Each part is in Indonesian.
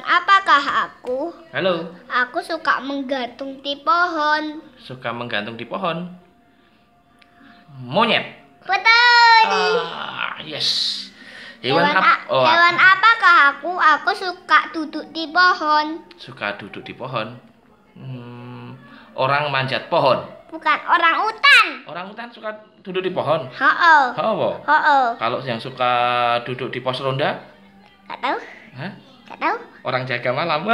pohon apakah aku? Halo. Aku suka menggantung di pohon. Suka menggantung di pohon. Monyet. Betul. Ah, yes. Hewan, hewan, ap oh, hewan apakah aku? Aku suka duduk di pohon. Suka duduk di pohon. Hmm, orang manjat pohon. Bukan orang hutan. Orang hutan suka duduk di pohon. Ho -oh. -oh. -oh. Kalau yang suka duduk di pos ronda? Tidak tahu. Hah? tahu. Orang jaga malam.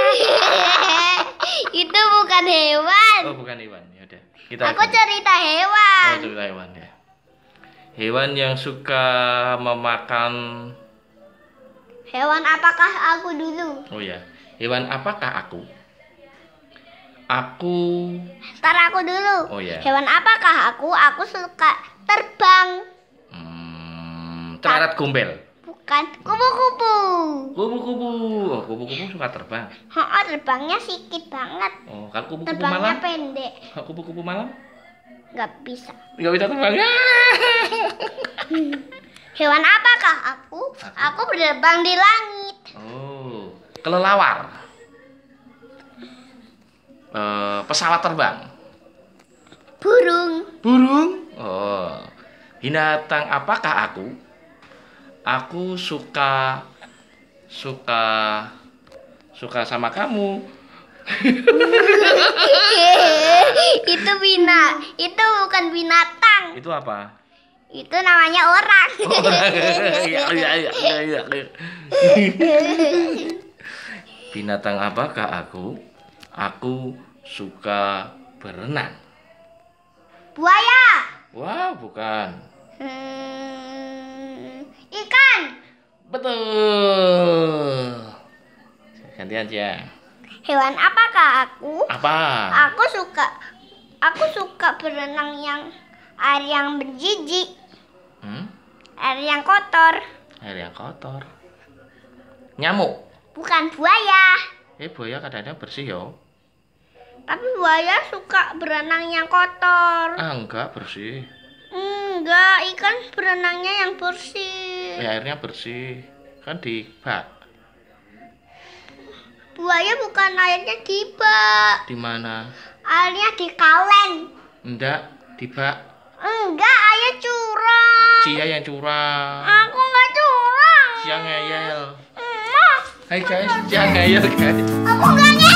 Itu bukan hewan. Oh, bukan hewan. Ya udah. Kita Aku akan... cerita hewan. Oh, cerita hewan ya. Hewan yang suka memakan Hewan apakah aku dulu? Oh ya. Hewan apakah aku? Aku Ntar aku dulu. Oh ya. Hewan apakah aku? Aku suka terbang. Hmm, terarat gombel makan kupu-kupu. Kupu-kupu. Oh, kupu-kupu suka terbang. Oh, terbangnya sedikit banget. Oh, kalau kupu-kupu terbangnya malam? Terbangnya pendek. Kalau kupu-kupu malam? Nggak bisa. Nggak bisa terbang. Hewan apakah aku? aku? berterbang di langit. Oh, kelelawar. E, pesawat terbang. Burung. Burung. Oh, binatang apakah aku? aku suka suka suka sama kamu itu bina itu bukan binatang itu apa itu namanya orang iya, iya, iya, binatang apakah aku aku suka berenang buaya wah bukan hmm. Betul. Gantian aja. Hewan apa kak aku? Apa? Aku suka aku suka berenang yang air yang berjijik. Hmm? Air yang kotor. Air yang kotor. Nyamuk. Bukan buaya. Eh buaya kadang bersih yo. Tapi buaya suka berenang yang kotor. Ah, enggak bersih. Enggak, ikan berenangnya yang bersih bersih. airnya bersih. Kan di bak. Buaya bukan airnya di bak. Di mana? Airnya di kaleng. Enggak, di bak. Enggak, ayah curang. Cia yang curang. Aku enggak curang. Cia ngeyel. Hai guys, Cia ngeyel guys. Aku enggak ngeyel.